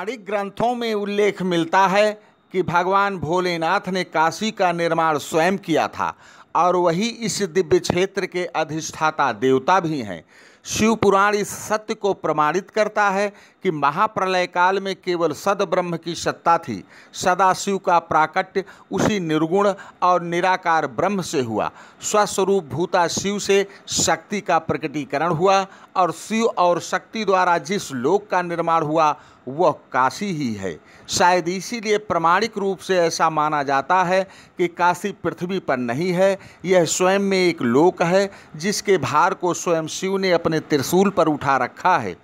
पौराणिक ग्रंथों में उल्लेख मिलता है कि भगवान भोलेनाथ ने काशी का निर्माण स्वयं किया था और वही इस दिव्य क्षेत्र के अधिष्ठाता देवता भी हैं शिव पुराण इस सत्य को प्रमाणित करता है कि महाप्रलय काल में केवल सदब्रह्म की सत्ता थी सदाशिव का प्राकट्य उसी निर्गुण और निराकार ब्रह्म से हुआ स्वस्वरूप भूता शिव से शक्ति का प्रकटीकरण हुआ और शिव और शक्ति द्वारा जिस लोक का निर्माण हुआ वह काशी ही है शायद इसीलिए प्रमाणिक रूप से ऐसा माना जाता है कि काशी पृथ्वी पर नहीं है यह स्वयं में एक लोक है जिसके भार को स्वयं शिव ने अपने अपने त्रिशूल पर उठा रखा है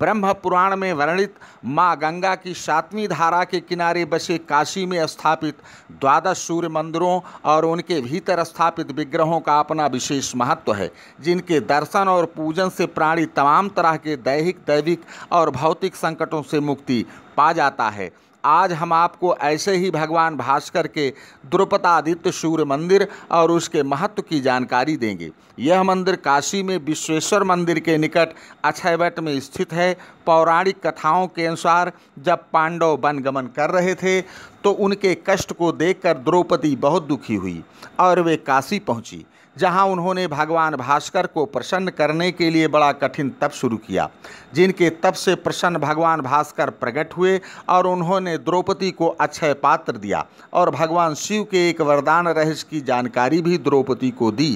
ब्रह्म पुराण में वर्णित माँ गंगा की सातवीं धारा के किनारे बसे काशी में स्थापित द्वादश सूर्य मंदिरों और उनके भीतर स्थापित विग्रहों का अपना विशेष महत्व है जिनके दर्शन और पूजन से प्राणी तमाम तरह के दैहिक दैविक और भौतिक संकटों से मुक्ति पा जाता है आज हम आपको ऐसे ही भगवान भास्कर के द्रुपदादित्य सूर्य मंदिर और उसके महत्व की जानकारी देंगे यह मंदिर काशी में विश्वेश्वर मंदिर के निकट अक्षयवट में स्थित है पौराणिक कथाओं के अनुसार जब पांडव वनगमन कर रहे थे तो उनके कष्ट को देखकर द्रौपदी बहुत दुखी हुई और वे काशी पहुंची जहां उन्होंने भगवान भास्कर को प्रसन्न करने के लिए बड़ा कठिन तप शुरू किया जिनके तप से प्रसन्न भगवान भास्कर प्रकट हुए और उन्होंने ने द्रौपदी को अक्षय पात्र दिया और भगवान शिव के एक वरदान रहस्य की जानकारी भी द्रौपदी को दी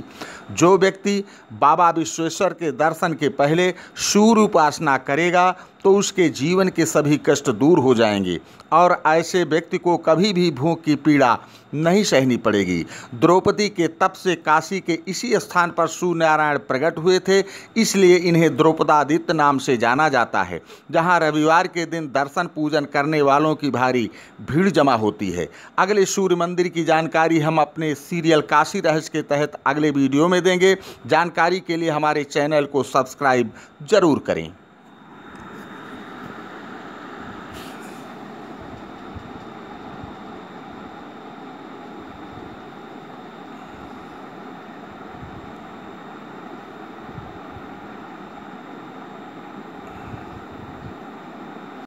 जो व्यक्ति बाबा विश्वेश्वर के दर्शन के पहले सूर्य उपासना करेगा तो उसके जीवन के सभी कष्ट दूर हो जाएंगे और ऐसे व्यक्ति को कभी भी भूख की पीड़ा नहीं सहनी पड़ेगी द्रौपदी के तप से काशी के इसी स्थान पर सूर्यनारायण प्रकट हुए थे इसलिए इन्हें द्रौपदादित्य नाम से जाना जाता है जहां रविवार के दिन दर्शन पूजन करने वालों की भारी भीड़ जमा होती है अगले सूर्य मंदिर की जानकारी हम अपने सीरियल काशी रहस्य के तहत अगले वीडियो में में देंगे जानकारी के लिए हमारे चैनल को सब्सक्राइब जरूर करें